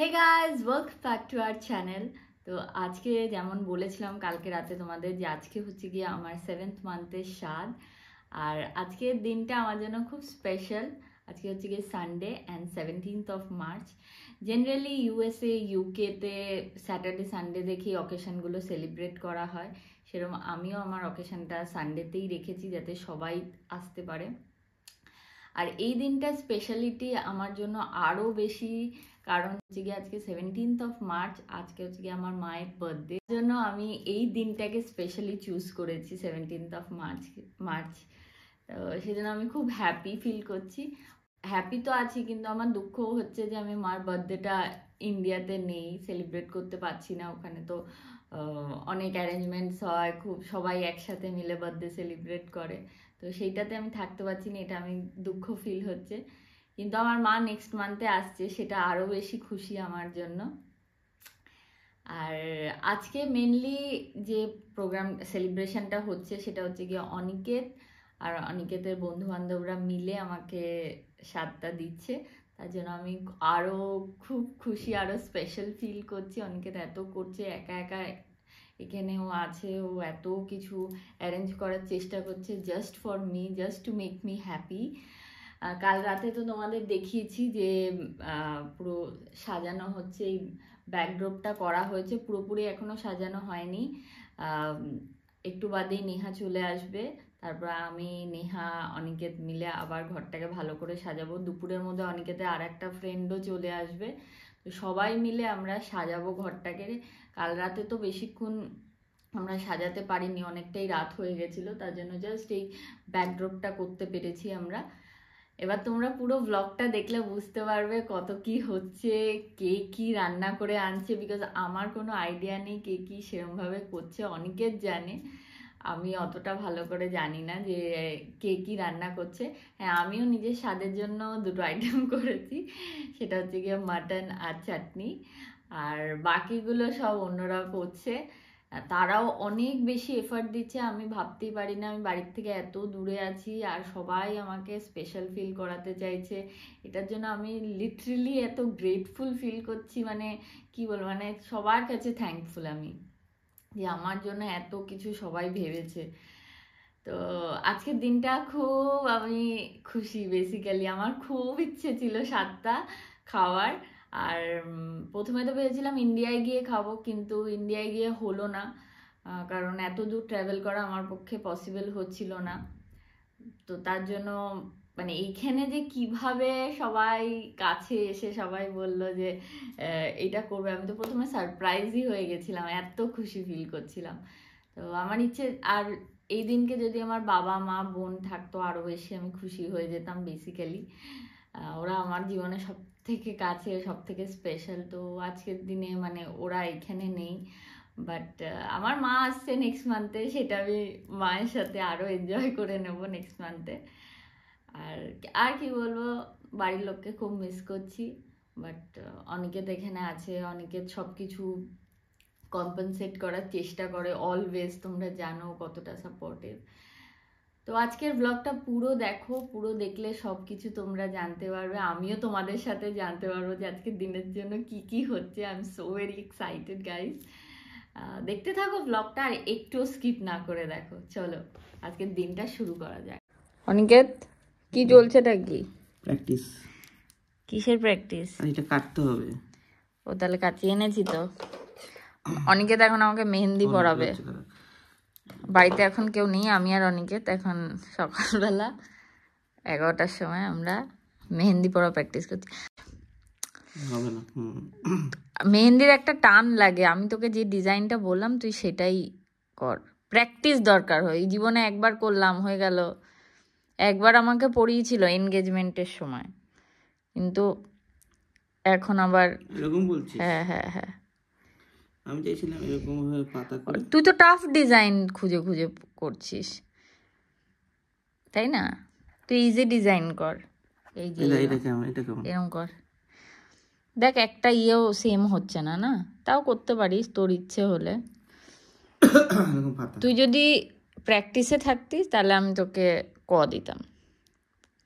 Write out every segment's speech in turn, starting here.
Hey guys welcome back to our channel তো আজকে যেমন বলেছিলাম কালকে রাতে তোমাদের যে আজকে হচ্ছে গিয়ে আমার সেভেন্থ মান্থের স্বাদ আর আজকের দিনটা আমার জন্য খুব স্পেশাল আজকে হচ্ছে গিয়ে Sunday and seventeenth of March generally USA ইউকেতে স্যাটারডে সানডে দেখি অকেশনগুলো সেলিব্রেট করা হয় সেরকম আমিও আমার অকেশনটা সানডেতেই রেখেছি যাতে সবাই আসতে পারে আর এই দিনটা স্পেশালিটি আমার জন্য আরও বেশি কারণ হচ্ছে গিয়ে আজকে সেভেন্টিন্থ অফ মার্চ আজকে হচ্ছে গিয়ে আমার মায়ের বার্থডে জন্য আমি এই দিনটাকে স্পেশালি চুজ করেছি সেভেন্টিন্থ অফ মার্চ মার্চ তো সেজন্য আমি খুব হ্যাপি ফিল করছি হ্যাপি তো আছি কিন্তু আমার দুঃখ হচ্ছে যে আমি মার বার্থডেটা ইন্ডিয়াতে নেই সেলিব্রেট করতে পারছি না ওখানে তো অনেক অ্যারেঞ্জমেন্টস হয় খুব সবাই একসাথে মিলে বার্থডে সেলিব্রেট করে তো সেইটাতে আমি থাকতে পারছি না এটা আমি দুঃখ ফিল হচ্ছে কিন্তু আমার মা নেক্সট মান্থে আসছে সেটা আরও বেশি খুশি আমার জন্য আর আজকে মেনলি যে প্রোগ্রাম সেলিব্রেশনটা হচ্ছে সেটা হচ্ছে গিয়ে অনিকেত আর অনিকেতের বন্ধুবান্ধবরা মিলে আমাকে সাতটা দিচ্ছে তার জন্য আমি আরও খুব খুশি আরও স্পেশাল ফিল করছি অনিকেত এত করছে একা একা এখানেও আছে ও এত কিছু অ্যারেঞ্জ করার চেষ্টা করছে just for me just to make me happy কাল রাতে তো তোমাদের দেখিয়েছি যে পুরো সাজানো হচ্ছে এই ব্যাকড্রপটা করা হয়েছে পুরোপুরি এখনও সাজানো হয়নি একটু বাদেই নেহা চলে আসবে তারপর আমি নেহা অনিকেত মিলে আবার ঘরটাকে ভালো করে সাজাবো দুপুরের মধ্যে অনিকেতে আর একটা ফ্রেন্ডও চলে আসবে তো সবাই মিলে আমরা সাজাবো ঘরটাকে কাল রাতে তো বেশিক্ষণ আমরা সাজাতে পারিনি অনেকটাই রাত হয়ে গেছিলো তার জন্য জাস্ট এই ব্যাকড্রপটা করতে পেরেছি আমরা এবার তোমরা পুরো ব্লগটা দেখলে বুঝতে পারবে কত কি হচ্ছে কে কি রান্না করে আনছে বিকজ আমার কোনো আইডিয়া নেই কে কি সেরমভাবে করছে অনেকের জানে আমি অতটা ভালো করে জানি না যে কে কি রান্না করছে হ্যাঁ আমিও নিজের স্বাদের জন্য দুটো আইটেম করেছি সেটা হচ্ছে গিয়ে মাটন আর চাটনি আর বাকিগুলো সব অন্যরা করছে তারাও অনেক বেশি এফার্ট দিচ্ছে আমি ভাবতেই পারি না আমি বাড়ির থেকে এত দূরে আছি আর সবাই আমাকে স্পেশাল ফিল করাতে চাইছে এটার জন্য আমি লিটারেলি এত গ্রেটফুল ফিল করছি মানে কি বলবো মানে সবার কাছে থ্যাঙ্কফুল আমি যে আমার জন্য এত কিছু সবাই ভেবেছে তো আজকের দিনটা খুব আমি খুশি বেসিক্যালি আমার খুব ইচ্ছে ছিল সাতটা খাওয়ার আর প্রথমে তো ভেবেছিলাম ইন্ডিয়ায় গিয়ে খাবো কিন্তু ইন্ডিয়ায় গিয়ে হলো না কারণ এত দূর ট্রাভেল করা আমার পক্ষে পসিবল হচ্ছিল না তো তার জন্য মানে এইখানে যে কিভাবে সবাই কাছে এসে সবাই বলল যে এটা করবে আমি তো প্রথমে সারপ্রাইজই হয়ে গেছিলাম এত খুশি ফিল করছিলাম তো আমার ইচ্ছে আর এই দিনকে যদি আমার বাবা মা বোন থাকতো আরও বেশি আমি খুশি হয়ে যেতাম বেসিক্যালি ওরা আমার জীবনে সব থেকে কাছে সব থেকে স্পেশাল তো আজকের দিনে মানে ওরা এখানে নেই বাট আমার মা আসছে নেক্সট মান্থে সেটা আমি মায়ের সাথে আরও এনজয় করে নেব নেক্সট মান্থে আর আর কি বলবো বাড়ির লোককে খুব মিস করছি বাট অনেকে এখানে আছে অনেকে সব কিছু কম্পেনসেট করার চেষ্টা করে অলওয়েজ তোমরা জানো কতটা সাপোর্টিভ তো আজকের ব্লগটা পুরো দেখো পুরো দেখলে সব কিছু তোমরা জানতে পারবে আমিও তোমাদের সাথে জানতে পারবো যে আজকের দিনের জন্য কি কি হচ্ছে I am so very excited guys দেখতে থাকো ব্লগটা আর একটু স্কিপ না করে দেখো চলো আজকের দিনটা শুরু করা যাক অনিকেত কি চলছে নাকি প্র্যাকটিস কিসের প্র্যাকটিস এটা কাটতে হবে ও তাহলে কাটিয়ে এনেছি তো অনিকেত এখন আমাকে মেহেন্দি পরাবে বাড়িতে এখন কেউ নেই আমি আর অনিকেত এখন সকালবেলা এগারোটার সময় আমরা মেহেন্দি পরা প্র্যাকটিস করছি মেহেন্দির একটা টান লাগে আমি তোকে যে ডিজাইনটা বললাম তুই সেটাই কর প্র্যাকটিস দরকার হয় জীবনে একবার করলাম হয়ে গেল একবার আমাকে পড়িয়েছিল এনগেজমেন্টের সময় কিন্তু এখন আবার এরকম বলছিস হ্যাঁ হ্যাঁ হ্যাঁ আমি চাইছিলাম এরকম পাতা করে তুই তো টাফ ডিজাইন খুঁজে খুঁজে করছিস তাই না তুই ইজি ডিজাইন কর এই যে এটা কেমন এটা কেমন এরকম কর দেখ একটা ইয়েও সেম হচ্ছে না না তাও করতে পারিস তোর ইচ্ছে হলে তুই যদি প্র্যাকটিসে থাকতিস তাহলে আমি তোকে ক দিতাম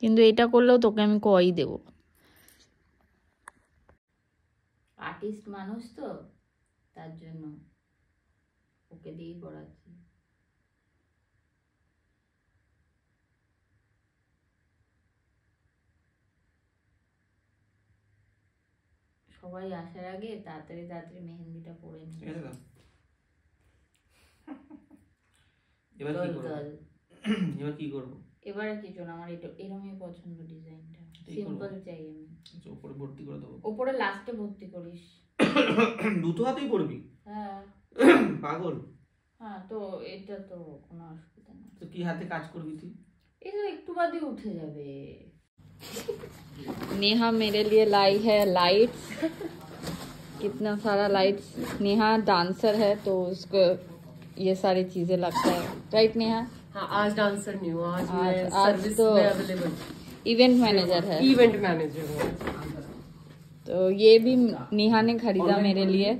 কিন্তু এটা করলেও তোকে আমি কই দেব আর্টিস্ট মানুষ তো তার জন্য ওকে দিয়েই পড়াচ্ছি সবাই আসার আগে তাড়াতাড়ি তাড়াতাড়ি মেহেন্দিটা পরে নিই করব यो क्या करबो এবারে কি যোন আমার এরকমই পছন্দ ডিজাইনটা সিম্পল চাই আমি তো আচ্ছা, উপরে বত্তি কর দব উপরে লাস্টে বত্তি করিস দুটো হাতেই করবি হ্যাঁ পাগল হ্যাঁ তো এটা তো কোন আসকে তুমি কি হাতে কাজ করবি তুই একটু বাদই উঠে যাবে नेहा मेरे लिए लाई है लाइट्स कितना सारा लाइट्स नेहा डांसर है तो उसको ये सारी चीजें लगता है राइट नेहा हाँ, आज डांसर आज, सर्विस तो इवेंट मैनेजर है इवेंट मैनेजर तो ये भी नेहा ने खरीदा मेरे लिए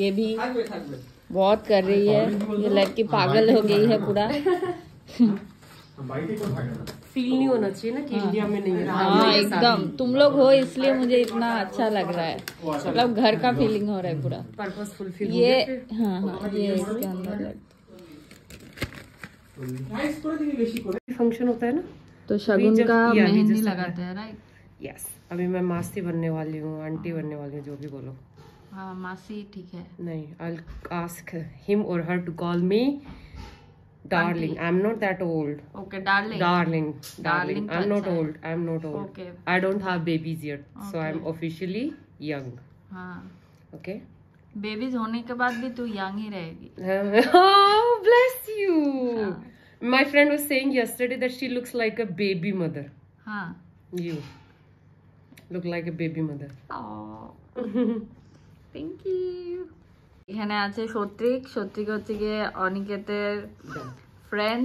ये भी बहुत कर रही है ये लड़की पागल हो गई है पूरा फील नहीं होना चाहिए ना कि इंडिया हाँ। में नहीं हाँ एकदम तुम लोग हो इसलिए मुझे इतना अच्छा लग रहा है अच्छा मतलब घर का फीलिंग हो रहा है पूरा ये हाँ हाँ ये इसके अंदर लगता फंक्शन होता है ना तो शगुन का मेहंदी लगाते हैं राइट यस अभी मैं मासी बनने वाली हूँ आंटी बनने वाली हूँ जो भी बोलो हाँ मासी ठीक है नहीं आई आस्क हिम और her to call me darling i'm not that old okay darling darling darling i'm not old i'm not old okay i don't have babies yet okay. so i'm officially young हाँ. okay babies होने के बाद भी तू young ही रहेगी bless you my friend was saying yesterday that she looks like a baby mother हां you look like a baby mother thank you এখানে আছে সত্রিক সত্রিক হচ্ছে গিয়ে অনিকেতের ফ্রেন্ড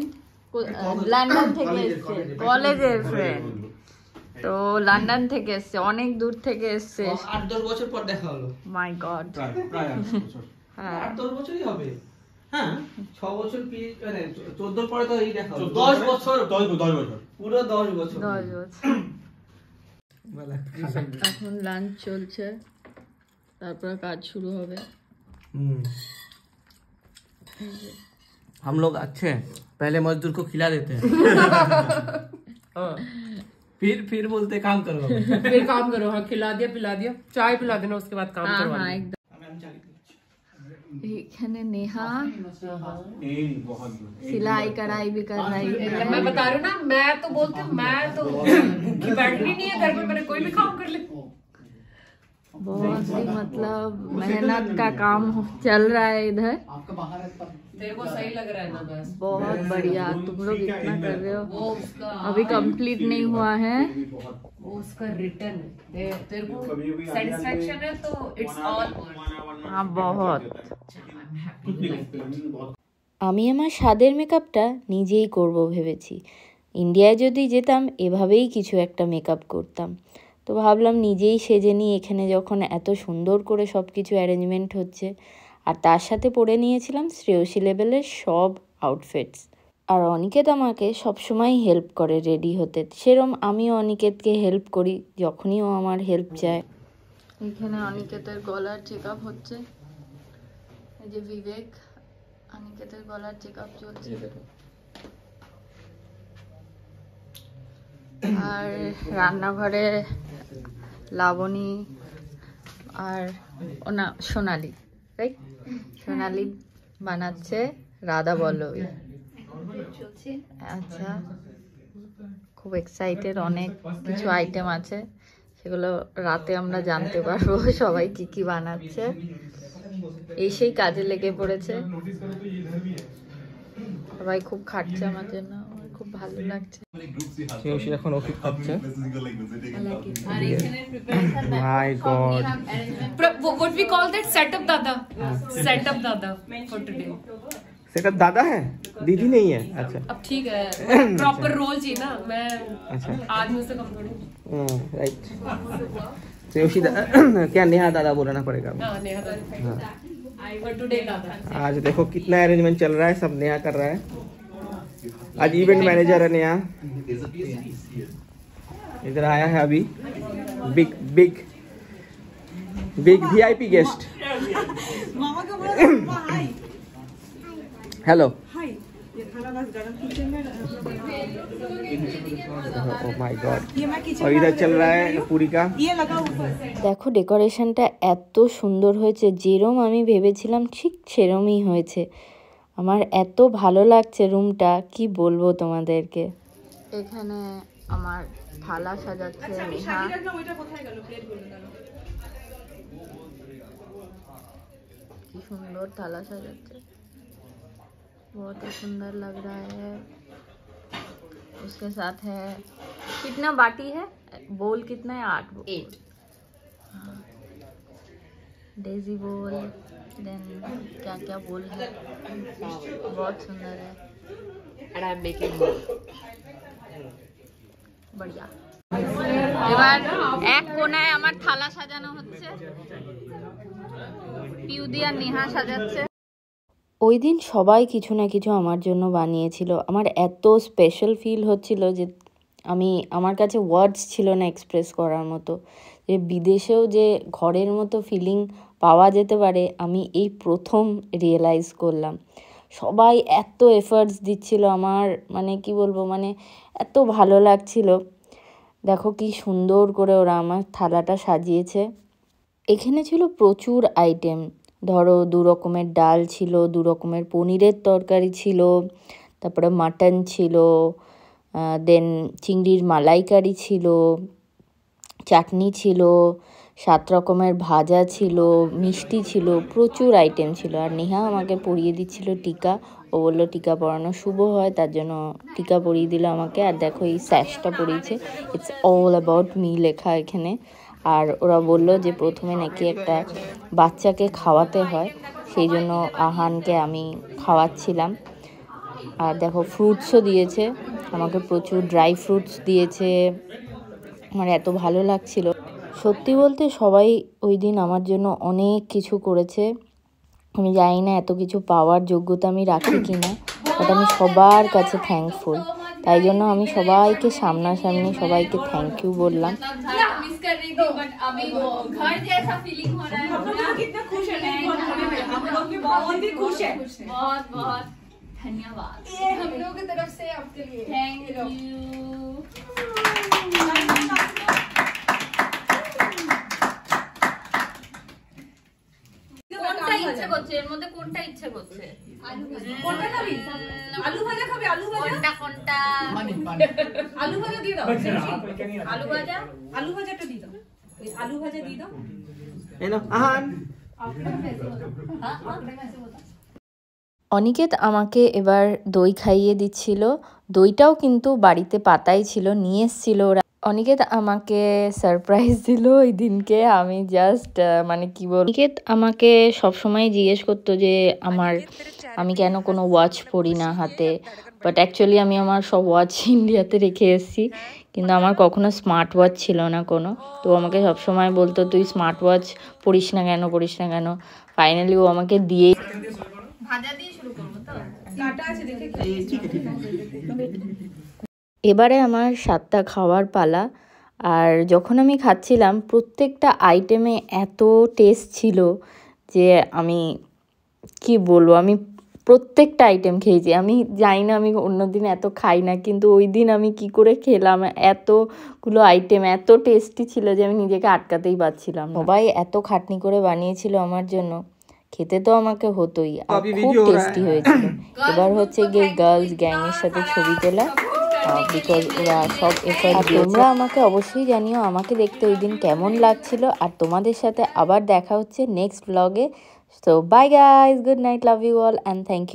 লন্ডন থেকে এসেছে কলেজের ফ্রেন্ড তো লন্ডন থেকে এসছে অনেক দূর থেকে এসছে আট দশ বছর পর দেখা হলো মাই গড প্রায় হ্যাঁ। আট দশ বছরই হবে হ্যাঁ, মানে এখন লাঞ্চ চলছে তারপর কাজ শুরু হবে হম लोग अच्छे हैं पहले मजदूर फिर फिर बोलते काम करो फिर काम करो हाँ खिला दिया पिला दिया चाय पिला देना उसके बाद काम हाँ, करो हाँ, एकदम नेहा सिलाई कढ़ाई भी कर रही है मैं बता रही हूँ ना मैं तो बोलती हूँ मैं तो बैठनी नहीं है घर में मैंने कोई भी काम कर ले बहुत ही मतलब मेहनत का काम चल रहा है इधर देखो सही लग रहा है ना बस बहुत बढ़िया तुम लोग इतना कर रहे हो अभी कंप्लीट नहीं हुआ है वो उसका रिटर्न तेरे को सेटिस्फेक्शन है तो इट्स ऑल हाँ बहुत আমি আমার স্বাদের মেকআপটা নিজেই করব ভেবেছি ইন্ডিয়ায় যদি যেতাম এভাবেই কিছু একটা মেকআপ করতাম তো ভাবলাম নিজেই সেজে নিই এখানে যখন এত সুন্দর করে সব কিছু অ্যারেঞ্জমেন্ট হচ্ছে আর তার সাথে পরে নিয়েছিলাম শ্রেয়সী লেভেলের সব আউটফিটস আর অনিকেত আমাকে সবসময় হেল্প করে রেডি হতে সেরম আমিও অনিকেতকে হেল্প করি যখনই ও আমার হেল্প চায় এখানে অনিকেতের গলার চেক আপ হচ্ছে এই যে বিবেক অনিকেতের গলার চেক আপ চলছে আর রান্নাঘরে লাবণী আর ওনা সোনালি রাইট সোনালি বানাচ্ছে রাধা বল্লবী আচ্ছা খুব এক্সাইটেড অনেক কিছু আইটেম আছে সেগুলো রাতে আমরা জানতে পারবো সবাই কি কি বানাচ্ছে এসেই কাজে লেগে পড়েছে সবাই খুব খাটছে আমার জন্য दादा ah, है दीदी नहीं है अच्छा अब ठीक है प्रॉपर रोल जी ना मैं अच्छा आज मुझसे hmm, राइट क्या नेहा दादा बोलना पड़ेगा हाँ, नेहा दादा हाँ। आज देखो कितना अरेंजमेंट चल रहा है सब नया कर रहा है आज इवेंट मैनेजर है नया इधर आया है अभी big big big VIP guest hello দেখো ডেকোরেশনটা এত সুন্দর হয়েছে যেরম আমি ভেবেছিলাম ঠিক সেরমই হয়েছে আমার এত ভালো লাগছে রুমটা কি বলবো তোমাদেরকে এখানে আমার থালা সাজাতে সুন্দর থালা সাজাতে ওটা কোথায় গেল প্লেটগুলো গেল সুন্দর থালা সাজাতে बहुत सुंदर लग रहा है उसके साथ है कितना बाटी है बोल कितने आठ बोल डेजी बोल देन क्या क्या बोल है बहुत सुंदर है and I am making more बढ़िया এবার এক কোনায় আমার থালা সাজানো হচ্ছে পিউদি আর নেহা সাজাচ্ছে ওই দিন সবাই কিছু না কিছু আমার জন্য বানিয়েছিল আমার এত স্পেশাল ফিল হচ্ছিল যে আমি আমার কাছে ওয়ার্ডস ছিল না এক্সপ্রেস করার মতো যে বিদেশেও যে ঘরের মতো ফিলিং পাওয়া যেতে পারে আমি এই প্রথম রিয়েলাইজ করলাম সবাই এত এফার্টস দিচ্ছিল আমার মানে কি বলবো মানে এত ভালো লাগছিল দেখো কি সুন্দর করে ওরা আমার থালাটা সাজিয়েছে এখানে ছিল প্রচুর আইটেম ধরো দু রকমের ডাল ছিল দু রকমের পনিরের তরকারি ছিল তারপরে মাটন ছিল দেন চিংড়ির মালাইকারি ছিল চাটনি ছিল সাত রকমের ভাজা ছিল মিষ্টি ছিল প্রচুর আইটেম ছিল আর নেহা আমাকে পরিয়ে দিচ্ছিল টিকা ও বললো টিকা পরানো শুভ হয় তার জন্য টিকা পরিয়ে দিল আমাকে আর দেখো এই স্যাশটা পরিয়েছে ইটস অল অ্যাবাউট মি লেখা এখানে আর ওরা বলল যে প্রথমে নাকি একটা বাচ্চাকে খাওয়াতে হয় সেই জন্য আহানকে আমি খাওয়াচ্ছিলাম আর দেখো ফ্রুটসও দিয়েছে আমাকে প্রচুর ড্রাই ফ্রুটস দিয়েছে আমার এত ভালো লাগছিল সত্যি বলতে সবাই ওই দিন আমার জন্য অনেক কিছু করেছে আমি জানি না এত কিছু পাওয়ার যোগ্যতা আমি রাখি কি না বাট আমি সবার কাছে থ্যাঙ্কফুল তাই জন্য আমি সবাইকে সামনাসামনি সবাইকে থ্যাংক ইউ বললাম খুশ এর মধ্যে কোনটা ইচ্ছে করছে আলু ভাজা কোনটা খাবি আলু ভাজা খাবি আলু ভাজা কোনটা আচ্ছা, আলু ভাজা দিয়ে দাও আলু ভাজা আলু ভাজাটা দিয়ে দাও আলু ভাজা দিয়ে দাও এনো আহান আপনার মেসে হ্যাঁ আপনার মেসে অনিকেত আমাকে এবার দই খাইয়ে দিচ্ছিল দইটাও কিন্তু বাড়িতে পাতাই ছিল নিয়ে এসছিল ওরা অনিকেত আমাকে সারপ্রাইজ দিল ওই দিনকে আমি জাস্ট মানে কি বল অনিকেত আমাকে সবসময় জিজ্ঞেস করতো যে আমার আমি কেন কোনো ওয়াচ পরি না হাতে বাট অ্যাকচুয়ালি আমি আমার সব ওয়াচ ইন্ডিয়াতে রেখে এসেছি কিন্তু আমার কখনো স্মার্ট ওয়াচ ছিল না কোনো তো আমাকে সবসময় বলতো তুই স্মার্ট ওয়াচ পড়িস না কেন পড়িস না কেন ফাইনালি ও আমাকে দিয়ে ভাজা দিয়ে এবারে আমার সাতটা খাওয়ার পালা আর যখন আমি খাচ্ছিলাম প্রত্যেকটা আইটেমে এত টেস্ট ছিল যে আমি কি বলবো আমি প্রত্যেকটা আইটেম খেয়েছি আমি জানি না আমি অন্য দিন এত খাই না কিন্তু ওই দিন আমি কি করে খেলাম এতগুলো আইটেম এত টেস্টি ছিল যে আমি নিজেকে আটকাতেই পারছিলাম সবাই এত খাটনি করে বানিয়েছিল আমার জন্য খেতে তো আমাকে হতোই আর খুব টেস্টি হয়েছিল এবার হচ্ছে গিয়ে গার্লস গ্যাংয়ের সাথে ছবি তোলা বিকজ ওরা সব এফার্ট তোমরা আমাকে অবশ্যই জানিও আমাকে দেখতে ওই দিন কেমন লাগছিল আর তোমাদের সাথে আবার দেখা হচ্ছে নেক্সট ব্লগে so bye guys good night love you all and thank you